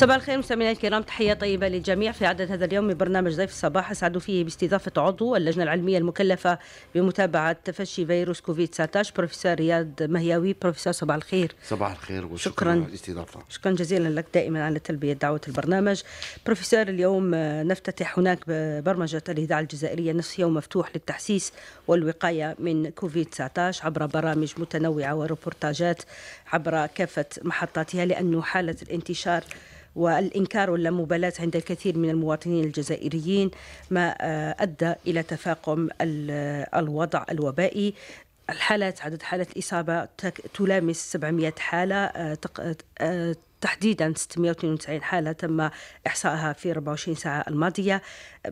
صباح الخير مستمعينا الكرام تحية طيبة للجميع في عدد هذا اليوم من برنامج ضيف الصباح أسعد فيه باستضافة عضو اللجنة العلمية المكلفة بمتابعة تفشي فيروس كوفيد 19 بروفيسور رياض مهياوي بروفيسور صباح الخير صباح الخير وشكرا على الاستضافة شكرا جزيلا لك دائما على تلبية دعوة البرنامج بروفيسور اليوم نفتتح هناك برمجة الإذاعة الجزائرية نصف يوم مفتوح للتحسيس والوقاية من كوفيد 19 عبر برامج متنوعة وروبورتاجات عبر كافة محطاتها لأن حالة الانتشار والإنكار واللامبالاة عند الكثير من المواطنين الجزائريين ما آه، أدى إلى تفاقم آه، الوضع الوبائي الحالات عدد حالات الإصابة تلامس 700 حالة آه، تحديدا 692 حالة تم إحصائها في 24 ساعة الماضية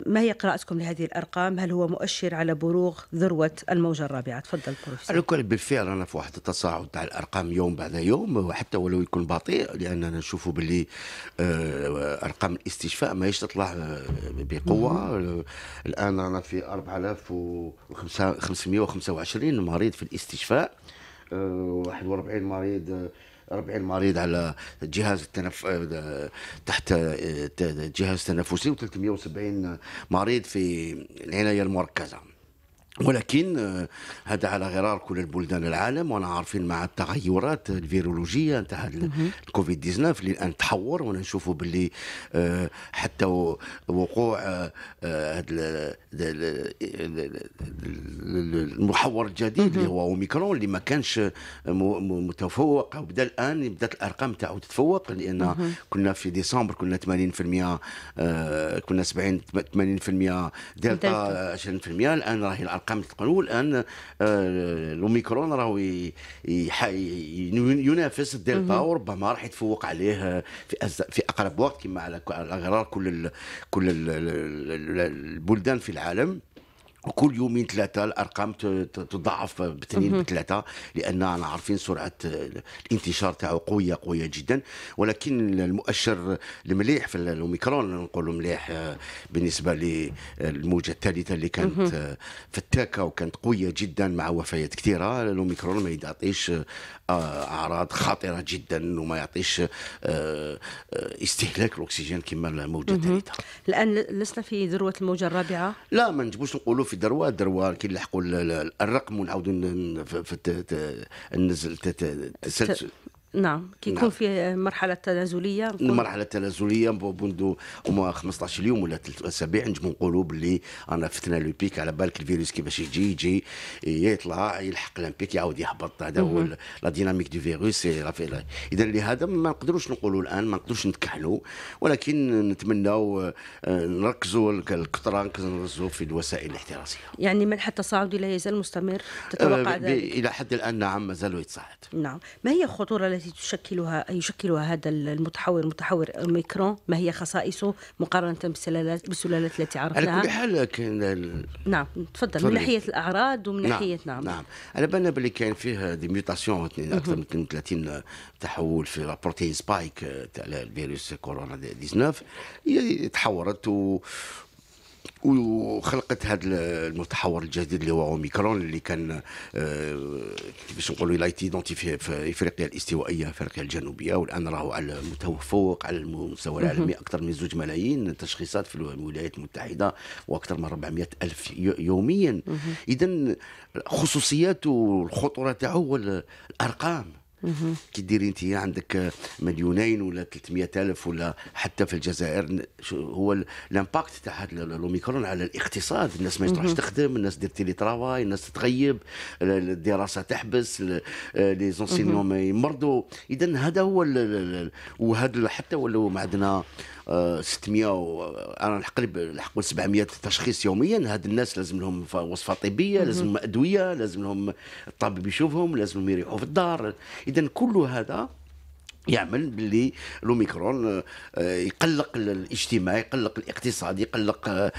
ما هي قراءتكم لهذه الأرقام هل هو مؤشر على بلوغ ذروة الموجة الرابعة تفضل بروفيسور الكل بالفعل أنا في واحد التصاعد تاع الأرقام يوم بعد يوم وحتى ولو يكون بطيء لأننا نشوفوا باللي آه، أرقام الاستشفاء ما تطلع آه، بقوة الآن أنا في 4525 مريض في الاستشفاء 41 آه، مريض 40 مريض على جهاز التنف... تحت جهاز تنفسي و370 مريض في العنايه المركزه ولكن آه، هذا على غرار كل البلدان العالم وانا عارفين مع التغيرات الفيرولوجيه نتاع الكوفيد 19 اللي الان تحور وانا نشوفوا باللي آه، حتى وقوع آه، المحور الجديد اللي هو اوميكرون اللي ما كانش متفوق وبدا الان بدات الارقام تاعو تتفوق لان كنا في ديسمبر كنا 80% كنا 70 80% دلتا 20% الان راهي الارقام قامت القانون والان آه، الاوميكرون راهو ينافس الدلتا وربما راح يتفوق عليه في في اقرب وقت كما على اغرار كل كل ال البلدان في العالم وكل يومين ثلاثة الأرقام تضاعف باثنين بثلاثة لأن أنا عارفين سرعة الانتشار تاعو قوية قوية جدا ولكن المؤشر المليح في الأوميكرون نقولوا مليح آه، بالنسبة للموجة الثالثة اللي كانت آه، فتاكة وكانت قوية جدا مع وفيات كثيرة الأوميكرون ما يعطيش آه، أعراض خطيرة جدا وما يعطيش استهلاك الأكسجين كما الموجة الثالثة الآن لسنا في ذروة الموجة الرابعة لا ما نجبوش نقولوا في دروا دروا كي نلحقوا الرقم ونعاودوا في التسلسل نعم كي يكون نعم. في مرحله تنازليه نقول... المرحله التنازليه منذ 15 يوم ولا ثلاث اسابيع نجمو نقولوا باللي انا فتنا لو بيك على بالك الفيروس كيفاش يجي يجي يطلع يلحق لامبيك يعاود يهبط هذا هو لا ديناميك دو فيروس إيه، اذا لهذا ما نقدروش نقولوا الان ما نقدروش نتكحلوا ولكن نتمناو آه، نركزوا الكثرة نركزوا في الوسائل الاحترازيه يعني منح التصاعدي لا يزال مستمر آه، تتوقع ذلك الى حد الان نعم ما زالوا يتصاعد نعم ما هي الخطوره التي تشكلها يشكلها هذا المتحور المتحور اوميكرون ما هي خصائصه مقارنه بالسلالات بالسلالات التي عرفناها على كل حال كان ال... نعم تفضل من ناحيه الاعراض ومن نعم، ناحيه نعم نعم على بالنا باللي كان فيه دي ميوتاسيون اكثر من 32 تحول في لابروتين سبايك تاع الفيروس كورونا 19 هي تحورت و وخلقت هذا المتحور الجديد اللي هو اوميكرون اللي كان آه، كيفاش نقولوا لا في افريقيا الاستوائيه افريقيا الجنوبيه والان راهو على متفوق على المستوى العالمي اكثر من زوج ملايين تشخيصات في الولايات المتحده واكثر من 400 الف يوميا اذا خصوصياته الخطوره تاعو هو الارقام كي ديري انت عندك مليونين ولا 300 الف ولا حتى في الجزائر هو الامباكت تاع الاوميكرون على الاقتصاد الناس ما تروحش تخدم الناس دير تيلي ترافاي الناس تغيب الدراسه تحبس آه، لي زونسينيون ما يمرضوا اذا هذا هو وهذا حتى ولو ما عندنا 600 انا قريب نحقوا 700 تشخيص يوميا هاد الناس لازم لهم وصفه طبيه لازم لهم ادويه لازم لهم الطبيب يشوفهم لازم لهم يريحوا في الدار اذا كل هذا يعمل باللي لوميكرون آه، يقلق الاجتماع يقلق الاقتصاد يقلق آه،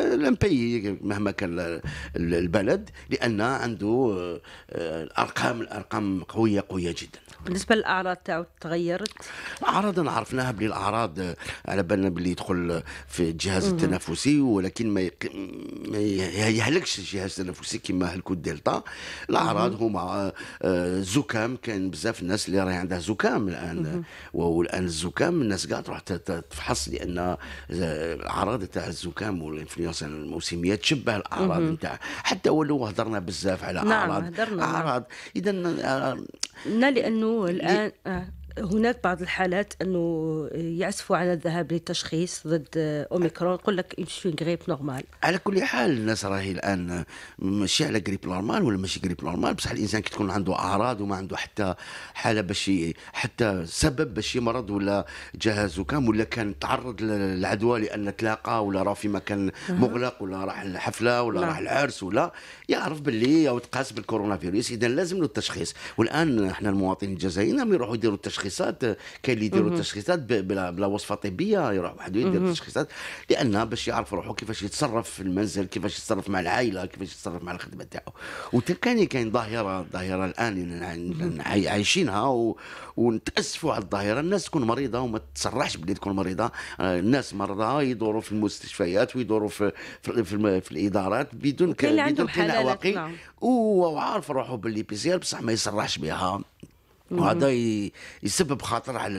البي مهما كان البلد لان عنده آه، الارقام الارقام قويه قويه جدا بالنسبه للاعراض تاعو تغيرت الاعراض عرفناها بلي الاعراض على بالنا بلي يدخل في الجهاز التنفسي ولكن ما يهلكش الجهاز التنفسي كما هلكوا الدلتا الاعراض هما زكام كان بزاف الناس اللي راهي عندها زكام الان والان الزكام الناس كاع تروح تفحص لان الاعراض تاع الزكام والانفلونزا الموسميه تشبه الاعراض نتاع حتى ولو هضرنا بزاف على اعراض نعم اعراض اذا آه، لا لانه الان آه. هناك بعض الحالات انه يعزفوا على الذهاب للتشخيص ضد اوميكرون يقول لك يمشي غريب نورمال على كل حال الناس راهي الان ماشي على غريب نورمال ولا ماشي غريب نورمال بصح الانسان كي تكون عنده اعراض وما عنده حتى حاله باش حتى سبب باش يمرض ولا جهازه كام ولا كان تعرض للعدوى لان تلاقى ولا راه في مكان مغلق ولا راح الحفله ولا نعم. راح العرس ولا يعرف باللي او تقاس بالكورونا فيروس اذا لازم له التشخيص والان احنا المواطنين الجزائريين نعم يروحوا يديروا التشخيص التشخيصات كاين اللي يديروا التشخيصات بلا, بلا وصفه طبيه يروح وحده يدير التشخيصات لان باش يعرف روحه كيفاش يتصرف في المنزل كيفاش يتصرف مع العائله كيفاش يتصرف مع الخدمه تاعو وكان كاين ظاهره ظاهره الان عايشينها و... ونتاسفوا على الظاهره الناس تكون مريضه وما تصرحش بلي تكون مريضه آه، الناس مرضى يدوروا في المستشفيات ويدوروا في في, في, في الادارات بدون بدون كاين عواقب وعارف روحه باللي بيزير بصح ما يسرحش بها وهذا يسبب خطر على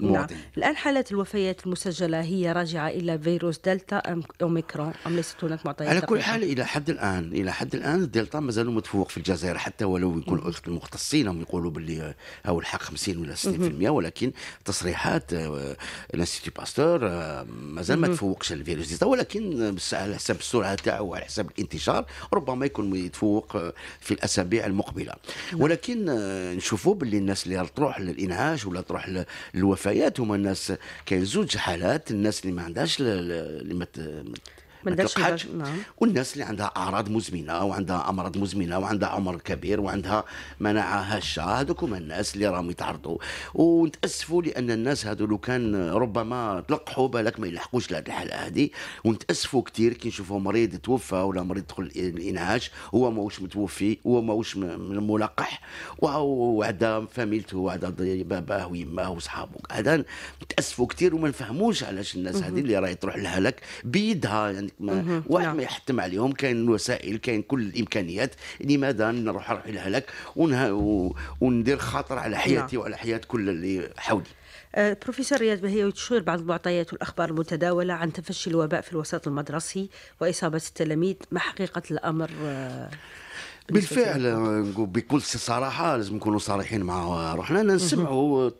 المواطنين نعم. الآن حالات الوفيات المسجلة هي راجعة إلى فيروس دلتا أم أوميكرون أم ليست هناك معطيات على كل حال إلى حد الآن إلى حد الآن الدلتا مازال متفوق في الجزائر حتى ولو يكون المختصين هم يقولوا باللي هو الحق 50 ولا 60% ولكن تصريحات آه، الانستيتي باستور مازال آه، ما تفوقش الفيروس دلتا ولكن على حسب السرعة تاعو وعلى حسب الانتشار ربما يكون يتفوق آه، في الأسابيع المقبلة نعم. ولكن نشوفوا باللي الناس اللي تروح للإنعاش ولا تروح للوفاة هما الناس كاين زوج حالات الناس اللي ما عندهاش اللي ما ما تلقحش نعم. والناس اللي عندها اعراض مزمنه وعندها امراض مزمنه وعندها عمر كبير وعندها مناعه هشه هذوك هما الناس اللي راهم يتعرضوا ونتاسفوا لان الناس هذو لو كان ربما تلقحوا بالك ما يلحقوش لهذه الحاله هذه ونتاسفوا كثير كي نشوفوا مريض توفى ولا مريض دخل الانعاش هو ماهوش متوفي هو ماهوش ملقح وعدا فاميلته وعدا باباه ويماه وصحابه هذا نتاسفوا كثير وما نفهموش علاش الناس هذه اللي راهي تروح للهلك بيدها يعني ما نعم. واحد ما يحتم عليهم كاين الوسائل كاين كل الامكانيات لماذا نروح نروح الهلاك وندير خاطر على حياتي نعم. وعلى حياه كل اللي حولي أه، بروفيسور رياض بهيوي تشير بعض المعطيات والأخبار المتداولة عن تفشي الوباء في الوسط المدرسي وإصابة التلاميذ ما حقيقة الأمر بالفعل نقول بكل صراحه لازم نكونوا صريحين مع روحنا نسمعوا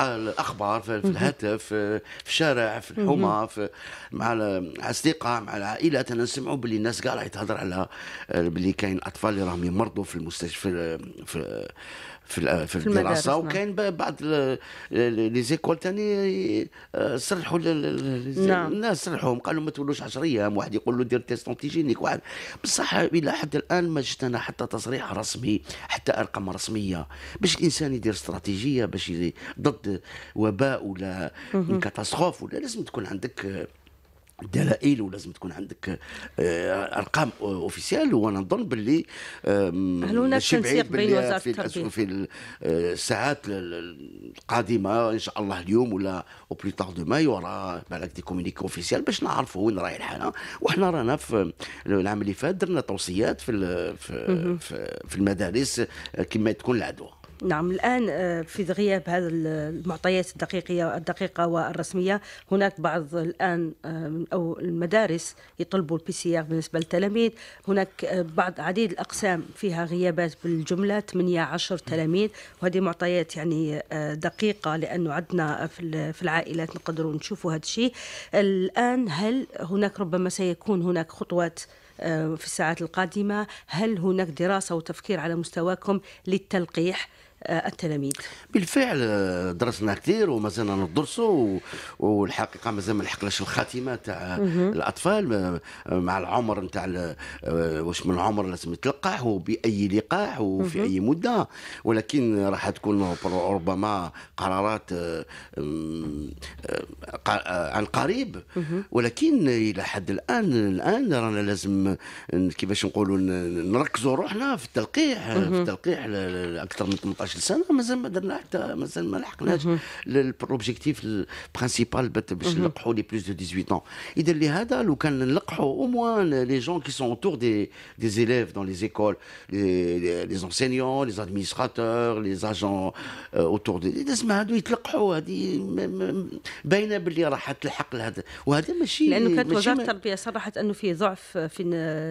الاخبار في الهاتف في الشارع في الحومه في مع الاصدقاء مع العائلات انا نسمعوا باللي الناس كاع راهي تهضر على آه، باللي كاين اطفال اللي راهم يمرضوا في المستشفى في في في الدراسه نعم. وكاين بعض لي زيكول ثاني آه، صلحوا نعم. الناس صلحوهم قالوا ما تولوش 10 ايام واحد يقول له دير تيست انتيجينيك واحد بصح الى حد الان ما جتنا انا حتى تصريح رسمي حتى ارقام رسميه باش الانسان يدير استراتيجيه باش ضد وباء ولا كاتاستروف ولا لازم تكون عندك دلائل ولازم تكون عندك آه، ارقام اوفيسيال وانا نظن باللي هل هناك تنسيق بين وزاره التربيه في الساعات آه، القادمه ان شاء الله اليوم ولا او بلو تار دو ماي ورا بالك دي كومونيكي اوفيسيال باش نعرفوا وين راهي الحاله وحنا رانا في العام اللي فات درنا توصيات في في, في المدارس آه، كما تكون العدوى نعم الآن آه، في غياب هذه المعطيات الدقيقية الدقيقة والرسمية هناك بعض الآن آه، أو المدارس يطلبوا البي سي آر بالنسبة للتلاميذ هناك آه، بعض عديد الأقسام فيها غيابات بالجملة 8 10 تلاميذ وهذه معطيات يعني دقيقة لأنه عندنا في العائلات نقدروا نشوفوا هذا الشيء الآن هل هناك ربما سيكون هناك خطوات في الساعات القادمة هل هناك دراسة وتفكير على مستواكم للتلقيح آه، التلاميذ بالفعل آه، درسنا كثير ومازلنا ندرسوا والحقيقه مازال ما لحقناش الخاتمه تاع الاطفال آه، مع العمر نتاع واش من العمر لازم يتلقح وباي لقاح وفي اي مده ولكن راح تكون ربما قرارات عن قريب ولكن الى حد الان الان رانا لازم كيفاش نقولوا نركزوا روحنا في التلقيح في التلقيح اكثر من 18 17 سنه مازال ما درنا حتى مازال ما لحقناش لوبجيكتيف برينسيبال باش نلقحوا لي بلوس دو 18 اذا اذا لهذا لو كان نلقحوا او موان لي جون كي سون اوتور دي دي زيليف دون لي زيكول لي انسينيون لي ادمينستراتور لي اجون اوتور دي لازم هادو يتلقحوا هذه باينه باللي راح تلحق لهذا وهذا ماشي لانه كانت وزاره التربيه صرحت انه في ضعف في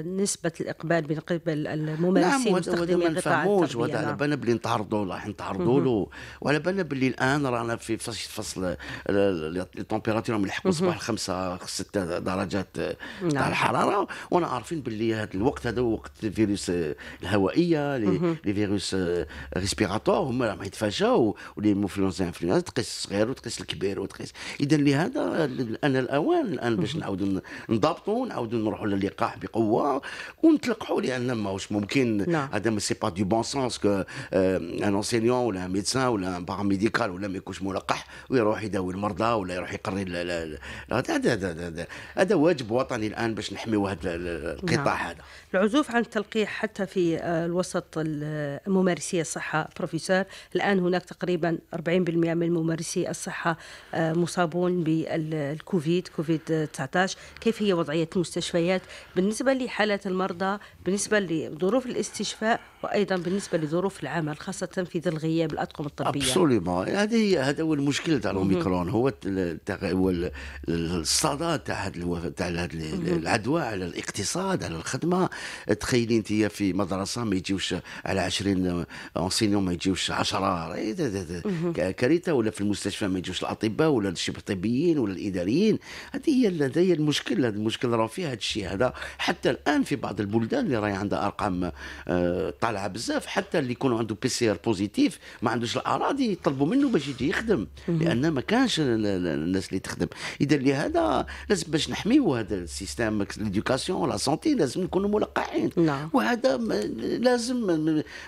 نسبه الاقبال من قبل الممارسين نعم وهذا ما نفهموش وهذا على نعم. بالنا بلي نتعرضوا والله نتعرضوا له وعلى بالنا باللي الان رانا في فصل التمبيراتير راهم يلحقوا صباح الخمسة ستة درجات آه، نعم. تاع الحراره وانا عارفين باللي هذا الوقت هذا وقت الفيروس آه، الهوائيه لي فيروس آه، ريسبيراتور هما راهم يتفاشاو ولي انفلونزا انفلونزا تقيس الصغير وتقيس الكبير وتقيس اذا لهذا الان الاوان الان باش نعاودوا نضبطوا نعاودوا نروحوا للقاح بقوه ونتلقحوا لان ماهوش ممكن نعم. هذا سي با دو بون سونس كو ان اونسينيون ولا ان ميدسان ولا ان باراميديكال ولا ما يكونش ملقح ويروح يداوي المرضى ولا يروح يقري هذا هذا واجب وطني الان باش نحميو هذا القطاع نعم. هذا العزوف عن التلقيح حتى في آه، الوسط ممارسي الصحه بروفيسور الان هناك تقريبا 40% من ممارسي الصحه آه، مصابون بالكوفيد كوفيد 19 كيف هي وضعيه المستشفيات بالنسبه لحالات المرضى بالنسبه لظروف الاستشفاء وايضا بالنسبه لظروف العمل خاصه في ظل غياب الاطقم الطبيه ابسوليومون هذه هي هذا هو المشكل تاع الاوميكرون هو هو الصدى تاع تاع العدوى على الاقتصاد على الخدمه تخيلي انت في مدرسه ما يجيوش على 20 اونسينيون ما يجيوش 10 كارثه ولا في المستشفى ما يجيوش الاطباء ولا الشبه الطبيين ولا الاداريين هذه هي هذا هي المشكل هذا المشكل راه فيه هذا الشيء هذا حتى الان في بعض البلدان اللي راهي عندها ارقام آه، طالعه بزاف حتى اللي يكونوا عنده بي سي ار بوزيتيف ما عندوش الاراضي يطلبوا منه باش يجي يخدم لان ما كانش الناس اللي تخدم اذا لهذا لازم باش نحميو هذا السيستم ليدوكاسيون لا سونتي لازم نكونوا ملقحين نعم. وهذا لازم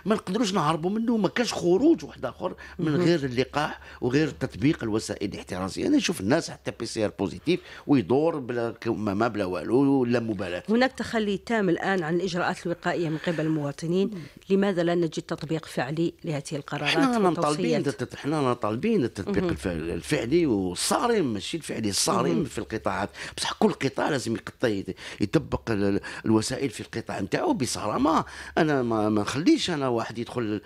ما نقدروش نهربوا منه ما كانش خروج واحد اخر من غير اللقاح وغير تطبيق الوسائل الاحترازيه انا نشوف الناس حتى بي سي ار بوزيتيف ويدور بلا ما بلا والو ولا مبالاه هناك تخلي تام الان عن الاجراءات الوقائيه من قبل المواطنين لماذا لا نجد تطبيق فعلي لهذه القرارات احنا طالبين احنا طالبين التطبيق الفعلي والصارم ماشي الفعلي الصارم في القطاعات بصح كل قطاع لازم يطبق الوسائل في القطاع نتاعو بصرامه انا ما, ما نخليش انا واحد يدخل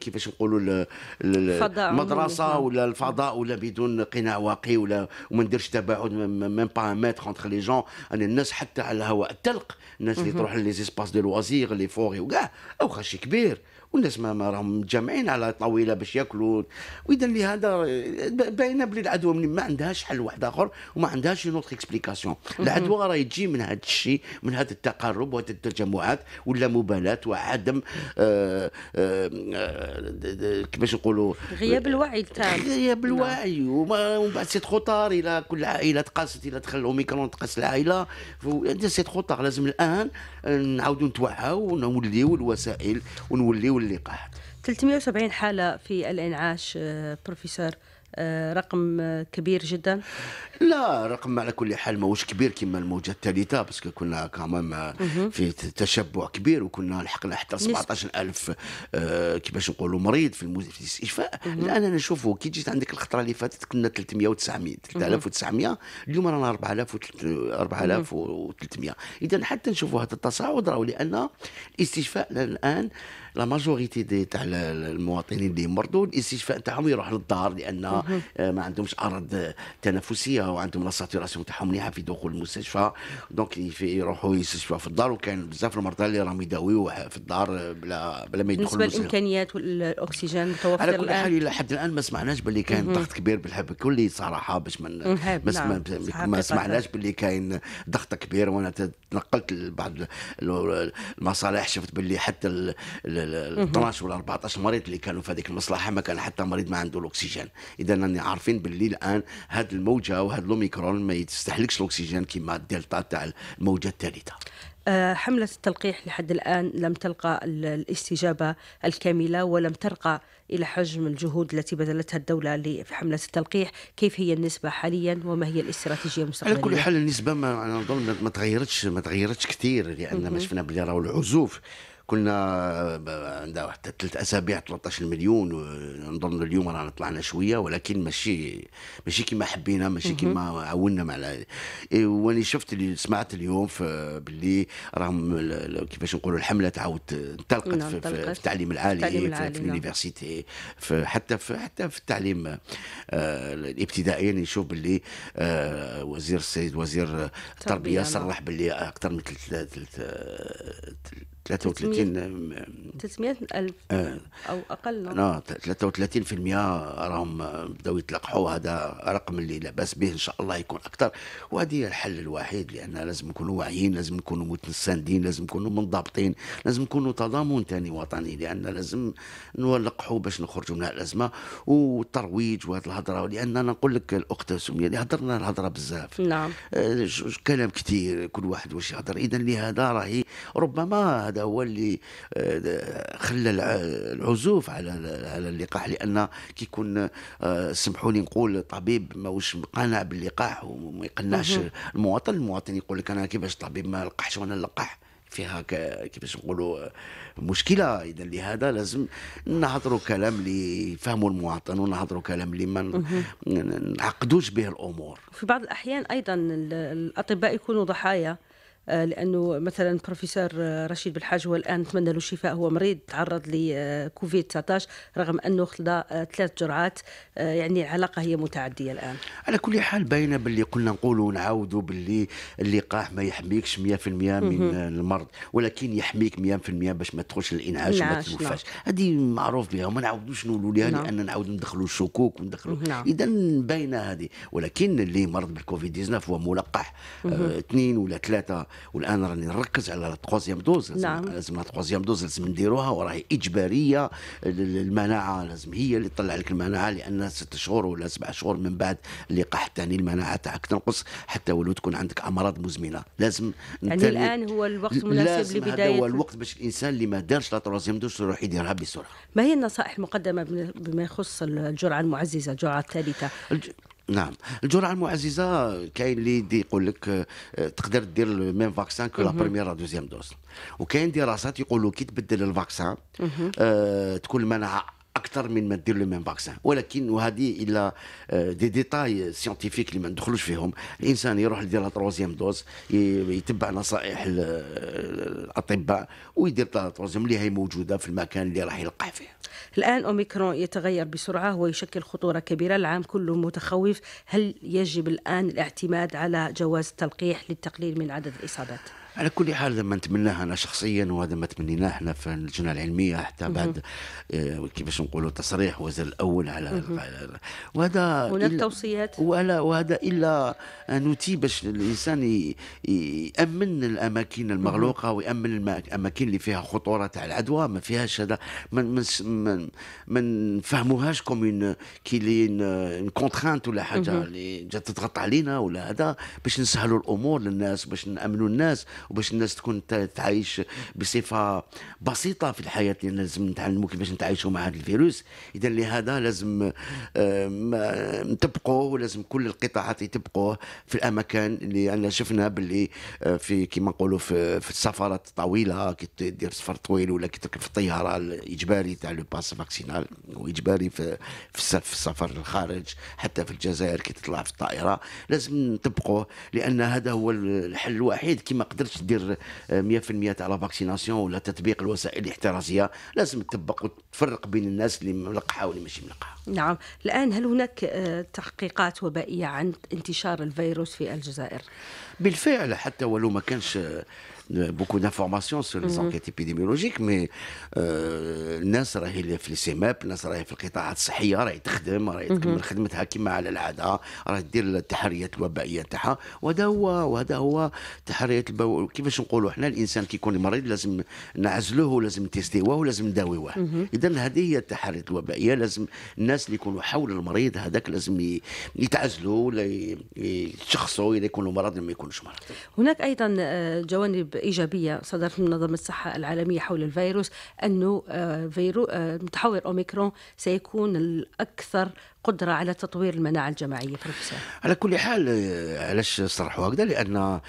كيفاش نقولوا المدرسه نعم. ولا الفضاء ولا بدون قناع واقي ولا وما نديرش تباعد ميم با متر اونتر لي جون انا الناس حتى على الهواء التلق الناس اللي تروح لي زيسباس دو لوازير لي فوري وكاع او خش شيء كبير والناس ما, راهم متجمعين على طاوله باش ياكلوا واذا لهذا باينه بلي العدوى ما عندهاش حل واحد اخر وما عندهاش اون اوتر اكسبليكاسيون العدوى راهي تجي من هذا الشيء من هذا التقارب وهذه التجمعات ولا مبالاه وعدم آه، آه، آه، كيفاش نقولوا غياب الوعي تاع غياب نعم. الوعي ومن بعد سي خطار الى كل عائله تقاست الى دخل الاوميكرون تقاس العائله سي خطار لازم الان نعاودوا نتوعوا ونوليو الوسائل ونوليو اللقاحات 370 حالة في الإنعاش آه، بروفيسور آه، رقم كبير جدا لا رقم على كل حال ماهوش كبير كما الموجه الثالثه باسكو كنا كمان آه، في تشبع كبير وكنا لحقنا حتى 17000 كيفاش نقولوا مريض في الاستشفاء الان انا نشوفه كي جيت عندك الخطره اللي فاتت كنا 300 و 900 3900 اليوم رانا 4000 4300 اذا حتى نشوفوا هذا التصاعد راه لان الاستشفاء الان لا ماجوريتي تاع المواطنين اللي مرضوا الاستشفاء تاعهم يروح للدار لان آه، ما عندهمش اعراض تنفسيه وعندهم لا تاعهم مليحه في دخول المستشفى دونك يروحوا يستشفوا في الدار وكان بزاف المرضى اللي راهم يداويو في الدار بلا بلا ما يدخلوا بالنسبه للامكانيات والاكسجين متوفر على كل حال الى حد الان ما سمعناش باللي كاين ضغط كبير بالحب كل صراحه باش من ما, نعم. ما سمعناش باللي كاين ضغط كبير وانا تنقلت لبعض المصالح شفت باللي حتى 12 ولا 14 مريض اللي كانوا في هذيك المصلحه ما كان حتى مريض ما عنده الاكسجين جدا لان عارفين باللي الان هذه الموجه وهذا الاوميكرون ما يستهلكش الاكسجين كما الدلتا تاع الموجه الثالثه آه، حملة التلقيح لحد الآن لم تلقى الاستجابة الكاملة ولم ترقى إلى حجم الجهود التي بذلتها الدولة في حملة التلقيح كيف هي النسبة حاليا وما هي الاستراتيجية المستقبلية على كل حال النسبة ما أنا أظن ما تغيرتش ما تغيرتش كثير لأن ما شفنا بلي راهو العزوف كلنا آه، عندها واحد ثلاث اسابيع 13 مليون نظن اليوم رانا طلعنا شويه ولكن ماشي ماشي كما حبينا ماشي كما عونا مع إيه، واني شفت اللي سمعت اليوم باللي راهم كيفاش نقولوا الحمله تعاود انطلقت نعم، في, في التعليم العالي في, في نعم. اليونيفرسيتي في حتى في حتى في التعليم آه، الابتدائي يعني نشوف باللي آه، وزير السيد وزير التربيه نعم. صرح باللي اكثر من ثلاث 33 300 ألف آه أو أقل نعم 33% راهم بداو يتلقحوا هذا رقم اللي لا بأس به إن شاء الله يكون أكثر وهذه الحل الوحيد لأن لازم نكونوا واعيين لازم نكونوا متساندين لازم نكونوا منضبطين لازم نكونوا تضامن ثاني وطني لأن لازم نلقحوا باش نخرجوا من الأزمة والترويج وهذه الهضرة لأن أنا نقول لك الأخت سمية اللي هضرنا الهضرة بزاف نعم آه كلام كثير كل واحد واش يهضر إذا لهذا راهي ربما هذا هذا هو اللي آه، خلى العزوف على على اللقاح لان كيكون آه، سمحوا لي نقول طبيب ماهوش مقنع باللقاح وما يقنعش المواطن المواطن يقول لك انا كيفاش طبيب ما لقحش وانا نلقح فيها كيفاش نقولوا مشكله اذا لهذا لازم نهضروا كلام اللي يفهموا المواطن ونهضروا كلام اللي ما نعقدوش به الامور في بعض الاحيان ايضا الاطباء يكونوا ضحايا آه، لانه مثلا بروفيسور آه، رشيد بالحاج هو الان نتمنى له الشفاء هو مريض تعرض لكوفيد آه، 19 رغم انه خلى ثلاث جرعات يعني العلاقه هي متعديه الان على كل حال باينه باللي قلنا نقولوا ونعاودوا باللي اللقاح ما يحميكش 100% من المرض ولكن يحميك 100% باش ما تدخلش الانعاش وما تتوفاش هذه معروف بها وما نعاودوش نقولوا لها نعم. لان نعاود ندخلوا الشكوك وندخلوا نعم. اذا باينه هذه ولكن اللي مرض بالكوفيد 19 هو ملقح اثنين ولا ثلاثه والان راني نركز على تخوازيام دوز لازم نعم. لازم تخوازيام دوز لازم نديروها وراهي اجباريه المناعه لازم هي اللي تطلع لك المناعه لان ست شهور ولا سبع شهور من بعد اللقاح الثاني المناعه تاعك تنقص حتى ولو تكون عندك امراض مزمنه لازم يعني الان هو الوقت المناسب لبدايه هذا هو الوقت باش الانسان اللي ما دارش لا تخوازيام دوز يروح يديرها بسرعه ما هي النصائح المقدمه بما يخص الجرعه المعززه الجرعه الثالثه نعم الجرعه المعززه كاين اللي يقول لك آه، تقدر دير ميم فاكسان كو لا بريمير لا دوزيام دوز وكاين دراسات يقولوا كي تبدل الفاكسان آه، تكون المناعه اكثر من ما دير لو ميم فاكسان ولكن وهذه الا آه، دي ديتاي سيانتيفيك اللي ما ندخلوش فيهم الانسان يروح يدير تروزيام دوز يتبع نصائح الاطباء ويدير تروزيام اللي هي موجوده في المكان اللي راح يلقح فيه الان اوميكرون يتغير بسرعه ويشكل خطوره كبيره العام كله متخوف هل يجب الان الاعتماد على جواز التلقيح للتقليل من عدد الاصابات على كل حال هذا ما نتمناه انا شخصيا وهذا ما تمنيناه احنا في اللجنه العلميه حتى بعد آه، كيفاش نقولوا تصريح وزير الاول على وهذا هناك ولا وهذا الا نوتي باش الانسان يامن الاماكن المغلوقه ويامن الاماكن اللي فيها خطوره تاع العدوى ما فيهاش هذا ما ما نفهموهاش كوم كي اون كونترانت ولا حاجه اللي جات تضغط علينا ولا هذا باش نسهلوا الامور للناس باش نامنوا الناس وباش الناس تكون تعيش بصفه بسيطه في الحياه لان لازم نتعلموا كيفاش نتعايشوا مع هذا الفيروس اذا لهذا لازم نطبقوه ولازم كل القطاعات يطبقوه في الاماكن اللي انا شفنا باللي آه، في كما نقولوا في, في السفرات الطويله كي تدير سفر طويل ولا كي تركب في الطياره الاجباري تاع لو باس فاكسينال واجباري في في السفر للخارج حتى في الجزائر كي تطلع في الطائره لازم نطبقوه لان هذا هو الحل الوحيد كما قدرت تقدرش دير 100% تاع لا فاكسيناسيون ولا تطبيق الوسائل الاحترازيه لازم تطبق وتفرق بين الناس اللي ملقحه واللي ماشي ملقحه نعم الان هل هناك آه، تحقيقات وبائيه عن انتشار الفيروس في الجزائر بالفعل حتى ولو ما كانش آه، beaucoup d'informations sur les enquêtes épidémiologiques mais الناس راهي في لي سيماب الناس راهي في القطاعات الصحيه راهي تخدم راهي تكمل خدمتها كما على العاده راهي دير التحريات الوبائيه تاعها وهذا هو وهذا هو تحريات البو... كيفاش نقولوا احنا الانسان كي يكون مريض لازم نعزلوه ولازم تيستيوه ولازم نداويوه اذا هذه هي التحريات الوبائيه لازم الناس اللي يكونوا حول المريض هذاك لازم يتعزلوا ولا يتشخصوا اذا يكونوا مرض ما يكونوش مرض هناك ايضا جوانب إيجابية صدرت من منظمة الصحة العالمية حول الفيروس أنه آه، فيرو آه، متحور أوميكرون سيكون الأكثر قدرة على تطوير المناعة الجماعية بروفيسور على كل حال آه، علاش صرحوا هكذا لأن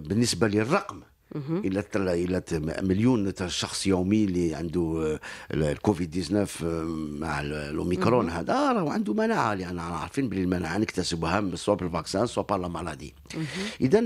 بالنسبة للرقم الى الى مليون شخص يومي اللي عنده آه، الكوفيد 19 آه، مع الاوميكرون هذا آه، راهو عنده مناعه لان عارفين باللي المناعه نكتسبها سوا بالفاكسان سوا بار لا مالادي اذا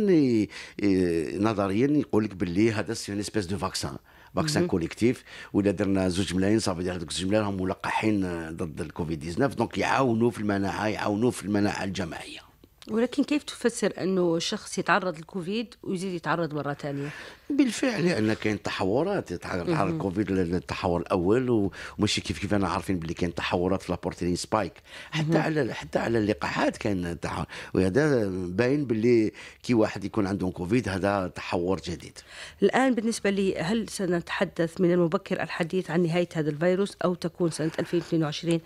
نظريا يقول لك باللي هذا سي اون اسبيس دو فاكسان فاكسان كوليكتيف ولا درنا زوج ملايين صافي هذوك زوج ملايين راهم ملقحين ضد الكوفيد 19 دونك يعاونوا في المناعه يعاونوا في المناعه الجماعيه ولكن كيف تفسر انه شخص يتعرض للكوفيد ويزيد يتعرض مره ثانيه؟ بالفعل لان كاين تحورات تعرض الكوفيد للتحور الاول وماشي كيف كيف انا عارفين باللي كاين تحورات في لابورتيني سبايك حتى على حتى على اللقاحات كاين تحور وهذا باين باللي كي واحد يكون عنده كوفيد هذا تحور جديد. الان بالنسبه لي هل سنتحدث من المبكر الحديث عن نهايه هذا الفيروس او تكون سنه 2022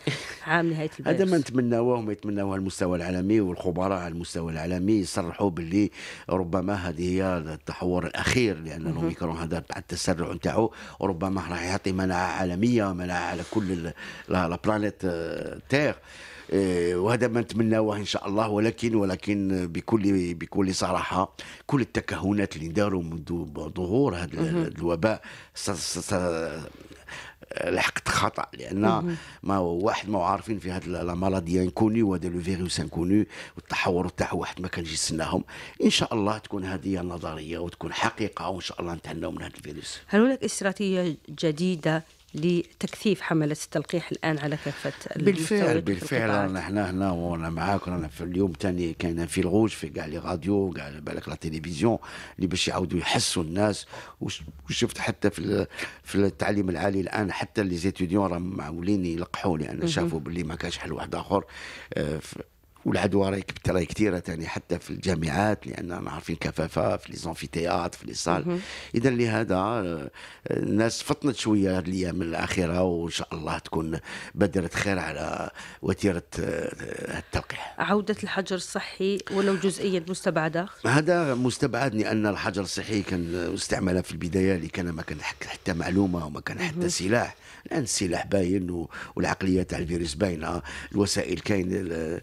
عام نهايه الفيروس؟ هذا ما نتمناوه وما يتمناوه المستوى العالمي والخبراء على المستوى العالمي يصرحوا باللي ربما هذه هي التحور الاخير لان الاوميكرون هذا بعد التسرع نتاعو ربما راح يعطي مناعه عالميه مناعه على كل بلانيت تير آه، آه، وهذا ما نتمناوه ان شاء الله ولكن ولكن بكل بكل صراحه كل التكهنات اللي داروا منذ ظهور هذا الوباء لحقت خطا لان ما واحد ما عارفين في هذه لا مالادي انكوني وهذا لو فيروس انكوني والتحور تاع واحد ما كانش يستناهم ان شاء الله تكون هذه النظريه وتكون حقيقه وان شاء الله نتهناو من هذا الفيروس هل هناك استراتيجيه جديده لتكثيف حملة التلقيح الآن على كافة بالفعل بالفعل نحن هنا وانا معاك رانا في اليوم الثاني كاين في الغوج في كاع لي راديو كاع بالك لا تلفزيون اللي باش يعاودوا يحسوا الناس وشفت حتى في في التعليم العالي الان حتى لي زيتيديون راهم معولين يلقحوا لان شافوا باللي ما كانش حل واحد اخر آه، والعدوى راهي راهي كثيره ثاني حتى في الجامعات لان عارفين كفافه في لي زونفيتيات في لي صال اذا لهذا آه، الناس فطنت شويه هذه الايام الاخيره وان شاء الله تكون بدرت خير على وتيره آه، التلقيح عوده الحجر الصحي ولو جزئيا مستبعده هذا مستبعد لان الحجر الصحي كان استعمل في البدايه اللي كان ما كان حتى معلومه وما كان حتى سلاح الان السلاح باين والعقليه تاع الفيروس باينه الوسائل كاين آه،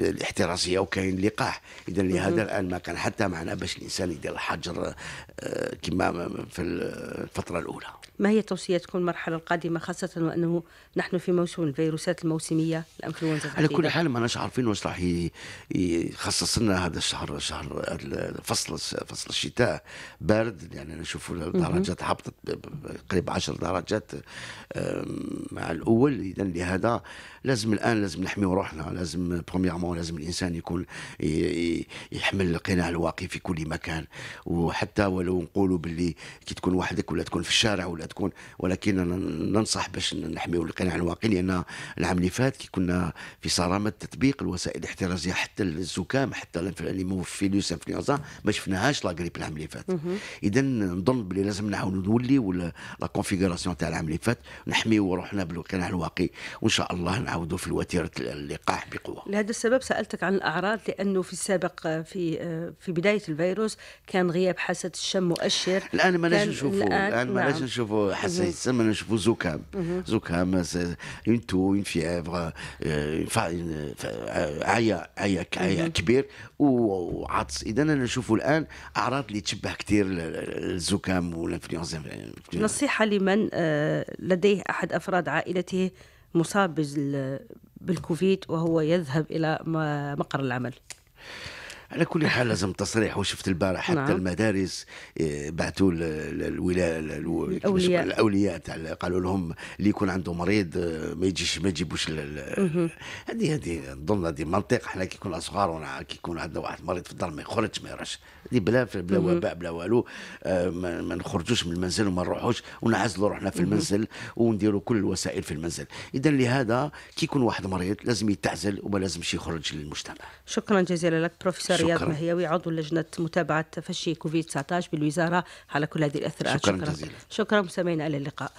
الاحترازيه وكاين لقاح اذا لهذا الان ما كان حتى معنا باش الانسان يدير الحجر آه، كما في الفتره الاولى ما هي توصياتكم المرحله القادمه خاصه وانه نحن في موسم الفيروسات الموسميه الانفلونزا على كل حال ما ناش عارفين واش راح يخصص لنا هذا الشهر شهر فصل فصل الشتاء بارد يعني نشوف الدرجات هبطت قريب 10 درجات مع الاول اذا لهذا لازم الان لازم نحميو روحنا لازم برومييرمون لازم الانسان يكون يحمل القناع الواقي في كل مكان وحتى ولو نقولوا باللي كي تكون وحدك ولا تكون في الشارع ولا تكون ولكن ننصح باش نحميو القناع الواقي لان العام اللي فات كي كنا في صرامه تطبيق الوسائل الاحترازيه حتى الزكام حتى اللي في فيروس انفلونزا ما شفناهاش لا غريب العام اللي فات اذا نظن بلي لازم نعاونوا نولي ولا لا كونفيغوراسيون تاع العام اللي فات نحميو روحنا بالقناع الواقي وان شاء الله نعاودوا في الوتيره اللقاح بقوه لهذا السبب سالتك عن الاعراض لانه في السابق في في بدايه الفيروس كان غياب حاسه الشم مؤشر الان ما لاش نشوفوا الان ما لاش نعم. نشوفوا حاسه الشم نشوفوا زكام زكام اون تو اون فيفر عيا عيا عيا كبير وعطس اذا انا نشوفوا الان اعراض اللي تشبه كثير الزكام والانفلونزا نصيحه لمن آه، لديه احد افراد عائلته مصاب بالكوفيد وهو يذهب إلى مقر العمل على كل حال لازم تصريح وشفت البارح حتى نعم. المدارس آه، بعثوا الاولياء الاولياء تاع قالوا لهم اللي يكون عنده مريض آه، ما يجيش ما يجيبوش هذه هذه نظن هذه منطق حنا كي كنا صغار كي يكون عندنا واحد مريض في الدار ما يخرجش ما يراش هذه بلا بلا وباء بلا والو آه، ما نخرجوش من المنزل وما نروحوش ونعزلوا روحنا في المنزل ونديروا كل الوسائل في المنزل اذا لهذا كي يكون واحد مريض لازم يتعزل وما لازمش يخرج للمجتمع شكرا جزيلا لك بروفيسور رياض مهيوي عضو لجنة متابعة تفشي كوفيد 19 بالوزارة على كل هذه الأثرات شكرا شكرا, جزيلا. شكرا مستمعينا إلى اللقاء